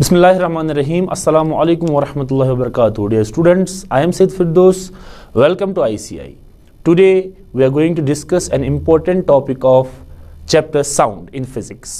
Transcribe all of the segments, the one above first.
बिसमीम अल्लाम वरहमल वर्क dear students I am Syed Firdous welcome to I C I today we are going to discuss an important topic of chapter sound in physics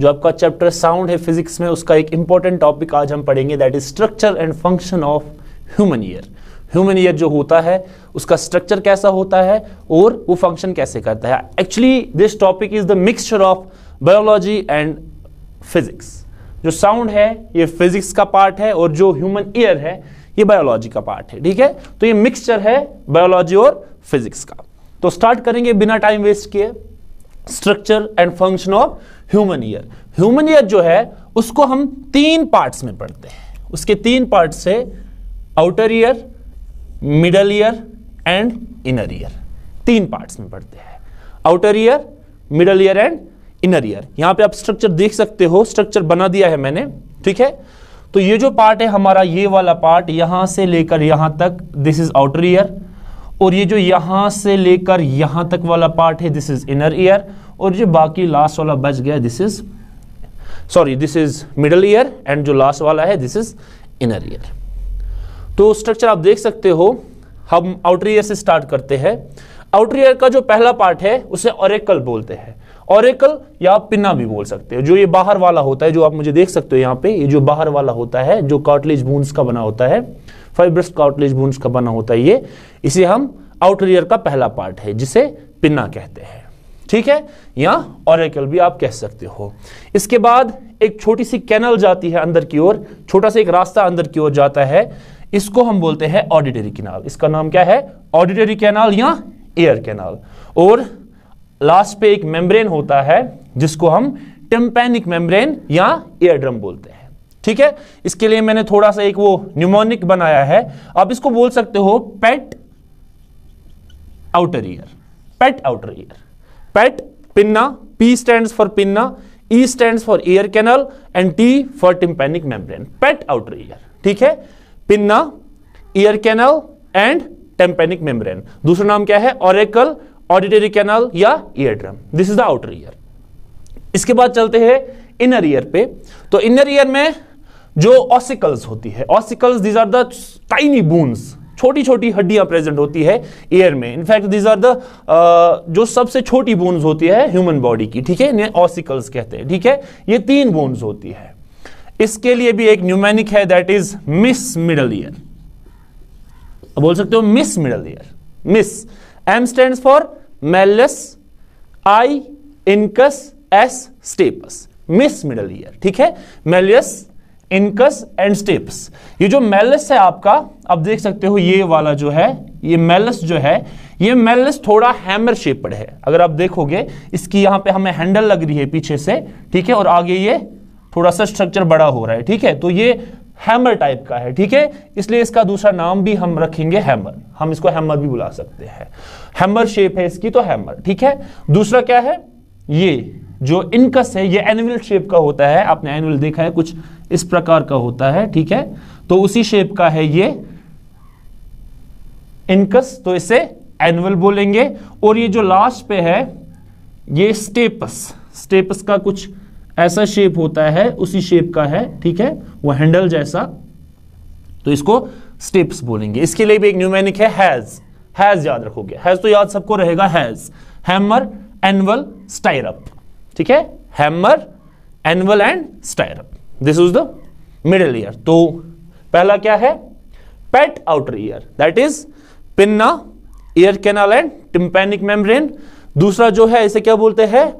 जो आपका chapter sound है physics में उसका एक इम्पॉर्टेंट टॉपिक आज हम पढ़ेंगे that is structure and function of human ear human ear जो होता है उसका स्ट्रक्चर कैसा होता है और वो फंक्शन कैसे करता है actually this topic is the mixture of biology and physics जो साउंड है ये फिजिक्स का पार्ट है और जो ह्यूमन ईयर है ये बायोलॉजी का पार्ट है ठीक है तो ये मिक्सचर है बायोलॉजी और फिजिक्स का तो स्टार्ट करेंगे बिना टाइम वेस्ट किए structure and function of human ear human ear जो है उसको हम तीन पार्ट्स में पढ़ते हैं उसके तीन पार्ट से outer ear middle ear and inner ear तीन पार्ट्स में पढ़ते हैं outer ear middle ear and inner ear यहां पे आप स्ट्रक्चर देख सकते हो स्ट्रक्चर बना दिया है मैंने ठीक है तो ये जो पार्ट है हमारा ये वाला पार्ट यहां से लेकर यहां तक दिस इज आउटर ईयर और ये जो यहां से लेकर यहां तक वाला पार्ट है दिस इज इनर ईयर और जो बाकी लास्ट वाला बच गया this is sorry this is middle ear and जो लास्ट वाला है दिस इज इनर ईयर तो स्ट्रक्चर आप देख सकते हो हम आउटर ईयर से स्टार्ट करते हैं आउटर ईयर का जो पहला पार्ट है उसे ओरेकल बोलते हैं ऑरेकल या आप पिन्ना भी बोल सकते हो जो ये बाहर वाला होता है जो आप मुझे देख सकते हो यहाँ पे ये जो बाहर वाला होता है जो कार्टलेज बोन्स का बना होता है फाइब्रस कार्टलेज बोन्स का बना होता है ये इसे हम आउटर ईयर का पहला पार्ट है जिसे पिन्ना कहते हैं ठीक है या ऑरेकल भी आप कह सकते हो इसके बाद एक छोटी सी कैनल जाती है अंदर की ओर छोटा सा एक रास्ता अंदर की ओर जाता है इसको हम बोलते हैं ऑडिटरी कैनाल इसका नाम क्या है ऑडिटरी कैनाल या एयर कैनाल और लास्ट पे एक मेम्ब्रेन होता है जिसको हम टिम्पेनिक मेम्ब्रेन या एयर ड्रम बोलते हैं ठीक है इसके लिए मैंने थोड़ा सा एक वो न्यूमोनिक बनाया है आप इसको बोल सकते हो PET outer ear PET outer ear PET pinna P stand for pinna E stand for ear canal and T for tympanic membrane PET outer ear ठीक है pinna ear canal and tympanic membrane दूसरा नाम क्या है auricle auditory canal या ear drum this is the outer ear इसके बाद चलते हैं इनर ईयर पे तो इनर ईयर में जो ऑसिकल्स होती है ossicles these are the tiny bones छोटी छोटी हड्डियां प्रेजेंट होती है एयर में इनफैक्ट दीज आर द जो सबसे छोटी बोन्स होती है ह्यूमन बॉडी की ठीक है इन्हें ऑसिकल्स कहते हैं ठीक है ये तीन बोन्स होती है इसके लिए भी एक न्यूमैनिक है that is MIS middle ear बोल सकते हो MIS middle ear MIS M stand for malleus I incus S stapes MIS middle ear ठीक है मेलियस इनकस एंड स्टेप्स ये जो मेलस है आपका आप देख सकते हो ये वाला जो है ये मेलस जो है ये मेलस थोड़ा हैमर शेपड है अगर आप देखोगे इसकी यहां पे हमें हैंडल लग रही है पीछे से ठीक है और आगे ये थोड़ा सा स्ट्रक्चर बड़ा हो रहा है ठीक है तो ये हैमर टाइप का है ठीक है इसलिए इसका दूसरा नाम भी हम रखेंगे हैमर हम इसको हैमर भी बुला सकते हैं हैमर शेप है इसकी तो हैमर ठीक है दूसरा क्या है ये जो इनकस है ये एनुअल शेप का होता है आपने एनुअल देखा है कुछ इस प्रकार का होता है ठीक है तो उसी शेप का है ये इनकस तो इसे एनुअल बोलेंगे और ये जो लास्ट पे है ये स्टेपस स्टेपस का कुछ ऐसा शेप होता है उसी शेप का है ठीक है वो हैंडल जैसा तो इसको स्टेप्स बोलेंगे इसके लिए भी एक न्यूमेनिक है हैज हैज याद रखोगे हैज तो याद सबको रहेगा हैज हैमर एनवल स्टाइरअप ठीक है hammer anvil and stirrup this is the middle ear तो पहला क्या है PET outer ear that is pinna ear canal and tympanic membrane दूसरा जो है इसे क्या बोलते हैं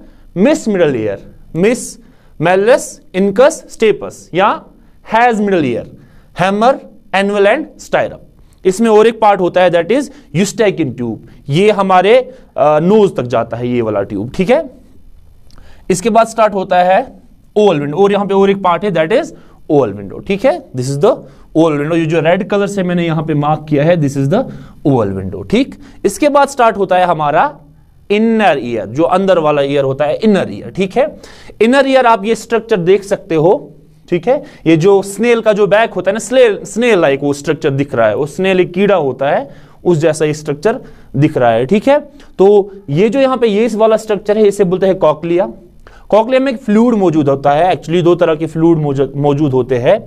MIS middle ear MIS malleus incus stapes या HAS middle ear hammer anvil and stirrup इसमें और एक पार्ट होता है दैट इज यूस्टैकिन ट्यूब ये हमारे नोज तक जाता है ये वाला ट्यूब ठीक है इसके बाद स्टार्ट होता है ओवल विंडो और यहां पे और एक पार्ट है दैट इज ओवल विंडो ठीक है this is the oval window ये जो रेड कलर से मैंने यहां पे मार्क किया है this is the oval window ठीक इसके बाद स्टार्ट होता है हमारा इनर ईयर जो अंदर वाला ईयर होता है इनर ईयर ठीक है इनर ईयर आप ये स्ट्रक्चर देख सकते हो ठीक है ये जो स्नेल का जो बैक होता है ना स्नेल स्नेल लाइक वो स्ट्रक्चर दिख रहा है वो स्नेल एक कीड़ा होता है उस जैसा ये स्ट्रक्चर दिख रहा है ठीक है तो ये जो यहां पे ये इस वाला स्ट्रक्चर है इसे बोलते हैं कॉकलिया कॉकलिया में एक फ्लूड मौजूद होता है एक्चुअली दो तरह के फ्लूड मौजूद होते हैं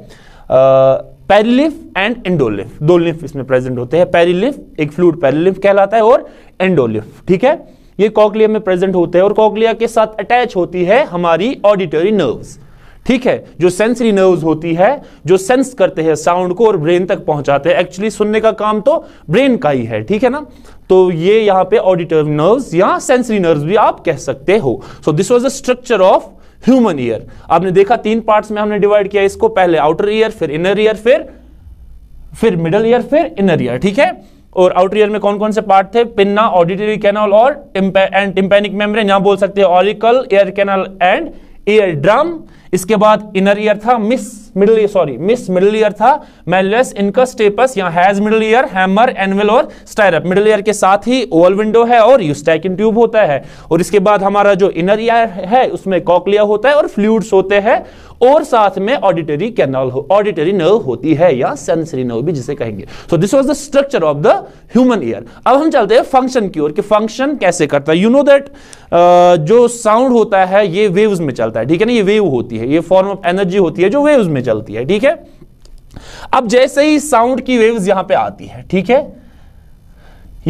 पेरिलिफ एंड एंडोलिफ दो लिफ इसमें प्रेजेंट होते हैं पेरिलिफ एक फ्लूड पेरिलिफ कहलाता है और एंडोलिफ ठीक है ये कॉकलिया में प्रेजेंट होते हैं और कॉकलिया के साथ अटैच होती है हमारी ऑडिटरी नर्व्स ठीक है जो सेंसरी नर्व्स होती है जो सेंस करते हैं साउंड को और ब्रेन तक पहुंचाते हैं एक्चुअली सुनने का काम तो ब्रेन का ही है ठीक है ना तो ये यहां पे ऑडिटरी नर्व्स या सेंसरी नर्व्स भी आप कह सकते हो so this was the structure of human ear आपने देखा तीन पार्ट्स में हमने डिवाइड किया इसको पहले आउटर ईयर फिर इनर ईयर फिर फिर मिडल ईयर फिर इनर ईयर ठीक है और आउटर ईयर में कौन कौन से पार्ट थे पिन्ना ऑडिटरी कैनल और एंड टिम्पेनिक मेम्ब्रेन यहां बोल सकते हैं auricle ear canal and ear drum इसके बाद इनर ईयर था MIS middle sorry MIS middle ear था मेलवेस इनका स्टेपस यहाँ HAS middle ear hammer anvil और स्टायरअप मिडिल ईयर के साथ ही ओवल विंडो है और यूस्टैकिन ट्यूब होता है और इसके बाद हमारा जो इनर ईयर है उसमें कॉकलिया होता है और फ्लूड्स होते हैं और साथ में ऑडिटरी कैनल हो ऑडिटरी नर्व होती है या सेंसरी नर्व भी जिसे कहेंगे so this was the structure of the human ear अब हम चलते हैं फंक्शन की ओर कि फंक्शन कैसे करता है यू नो दैट जो साउंड होता है ये वेव्स में चलता है ठीक है ना ये वेव होती है ये फॉर्म ऑफ एनर्जी होती है जो वेव्स में चलती है ठीक है अब जैसे ही साउंड की वेव्स यहां पे आती है ठीक है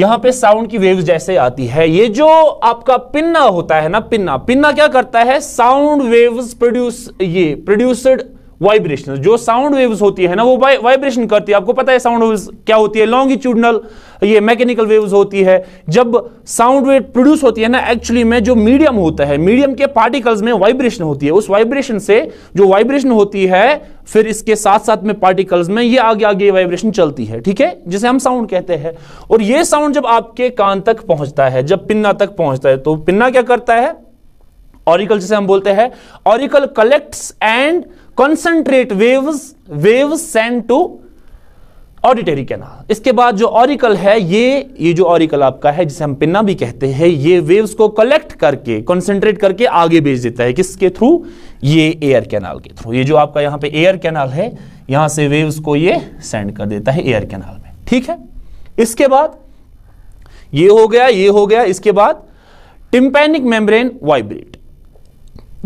यहां पे साउंड की वेव्स जैसे आती है ये जो आपका पिन्ना होता है ना पिन्ना पिन्ना क्या करता है साउंड वेव्स प्रोड्यूस ये प्रोड्यूसड वाइब्रेशन जो साउंड वेव्स होती है ना वो वाइब्रेशन करती है आपको पता है साउंड वेव्स क्या होती है लॉन्गिट्यूडनल ये मैकेनिकल वेव्स होती है जब साउंड वेव प्रोड्यूस होती है ना एक्चुअली में जो मीडियम होता है मीडियम के पार्टिकल्स में वाइब्रेशन होती है उस वाइब्रेशन से जो वाइब्रेशन होती है फिर इसके साथ साथ में पार्टिकल्स में ये आगे आगे वाइब्रेशन चलती है ठीक है जिसे हम साउंड कहते हैं और ये साउंड जब आपके कान तक पहुंचता है जब पिन्ना तक पहुंचता है तो पिन्ना क्या करता है ऑरिकल जिसे हम बोलते हैं auricle collects and concentrate waves waves send to auditory canal इसके बाद जो ऑरिकल है ये ये जो ऑरिकल आपका है जिसे हम पिन्ना भी कहते हैं ये वेव्स को कलेक्ट करके कंसंट्रेट करके आगे भेज देता है किसके थ्रू ये एयर कैनाल के थ्रू ये जो आपका यहां पे एयर कैनाल है यहां से वेव्स को ये सेंड कर देता है एयर कैनाल में ठीक है इसके बाद ये हो गया ये हो गया इसके बाद टिम्पेनिक मेम्ब्रेन वाइब्रेट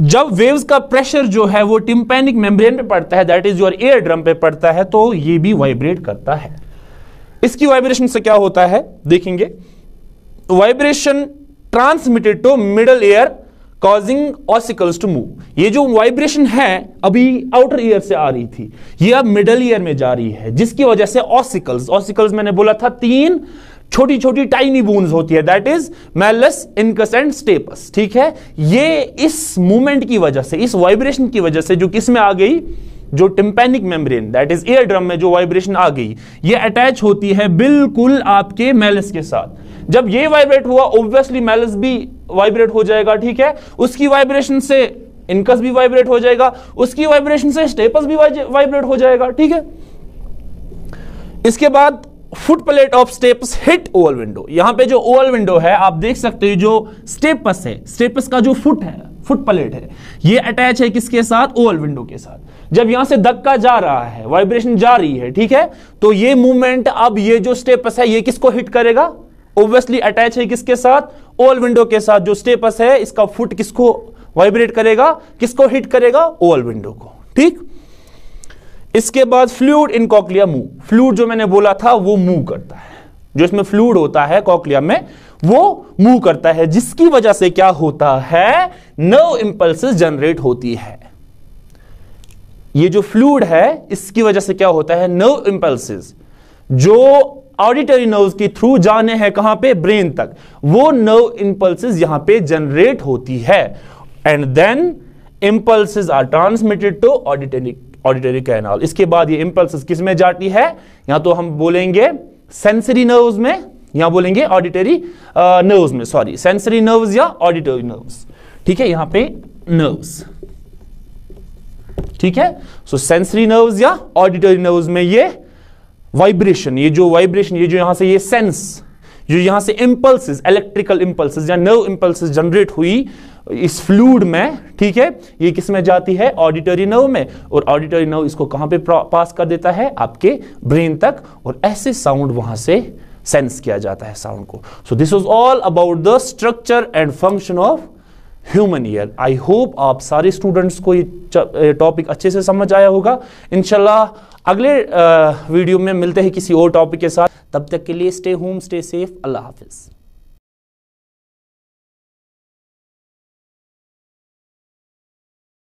जब वेव्स का प्रेशर जो है वो टिम्पेनिक मेम्ब्रेन पे पड़ता है that is your ear drum पे पड़ता है तो ये भी वाइब्रेट करता है इसकी वाइब्रेशन से क्या होता है देखेंगे vibration transmitted to middle ear causing ossicles to move ये जो वाइब्रेशन है अभी आउटर ईयर से आ रही थी ये अब मिडल ईयर में जा रही है जिसकी वजह से ऑसिकल्स ऑसिकल्स मैंने बोला था तीन छोटी छोटी टाइनी बूंस होती है that is malleus and stapes ठीक है ये इस मूवमेंट की वजह से इस वाइब्रेशन की वजह से जो किस में आ गई जो tympanic membrane that is ear drum में जो वाइब्रेशन आ गई ये अटैच होती है बिल्कुल आपके मेलस के साथ जब ये वाइब्रेट हुआ ऑब्वियसली मेलस भी वाइब्रेट हो जाएगा ठीक है उसकी वाइब्रेशन से इनकस भी वाइब्रेट हो जाएगा उसकी वाइब्रेशन से स्टेपस भी वाइब्रेट हो जाएगा ठीक है इसके बाद foot plate of stapes hit oval window यहां पे जो ओवल विंडो है आप देख सकते हो जो स्टेपस है स्टेपस का जो फुट है फुट प्लेट है ये अटैच है किसके साथ ओवल विंडो के साथ जब यहां से धक्का जा रहा है वाइब्रेशन जा रही है ठीक है तो ये मूवमेंट अब ये जो स्टेपस है ये किसको हिट करेगा ऑब्वियसली अटैच है किसके साथ ओवल विंडो के साथ जो स्टेपस है इसका फुट किसको वाइब्रेट करेगा किसको हिट करेगा ओवल विंडो को ठीक इसके बाद fluid in cochlea move fluid जो मैंने बोला था वो मूव करता है जो इसमें फ्लूड होता है कॉकलिया में वो मूव करता है जिसकी वजह से क्या होता है नर्व इंपल्स जनरेट होती है ये जो फ्लूड है इसकी वजह से क्या होता है नर्व इंपल्स जो ऑडिटरी नर्व्स के थ्रू जाने हैं कहां पे ब्रेन तक वो नर्व इंपल्स यहां पे जनरेट होती है and then impulses are transmitted to auditory auditory canal इसके बाद ये इम्पल्स किस में जाती है या तो हम बोलेंगे सेंसरी नर्व्स में या बोलेंगे ऑडिटरी नर्व्स में सॉरी सेंसरी नर्व्स या ऑडिटरी नर्व्स ठीक है यहां पे नर्व्स ठीक है सो सेंसरी नर्व्स या ऑडिटरी नर्व्स में ये वाइब्रेशन ये जो वाइब्रेशन ये जो यहां से ये सेंस जो यहां से इंपल्स इलेक्ट्रिकल इम्पल्सिस या नर्व इंपल्स जनरेट हुई इस फ्लूड में ठीक है ये किस में जाती है ऑडिटरी नर्व में और ऑडिटरी नर्व इसको कहां पे पास कर देता है आपके ब्रेन तक और ऐसे साउंड वहां से सेंस किया जाता है साउंड को so this was all about the structure and function of human ear I hope आप सारे स्टूडेंट्स को ये टॉपिक अच्छे से समझ आया होगा इनशाला अगले वीडियो में मिलते हैं किसी और टॉपिक के साथ तब तक के लिए स्टे होम स्टे सेफ अल्लाह हाफिज़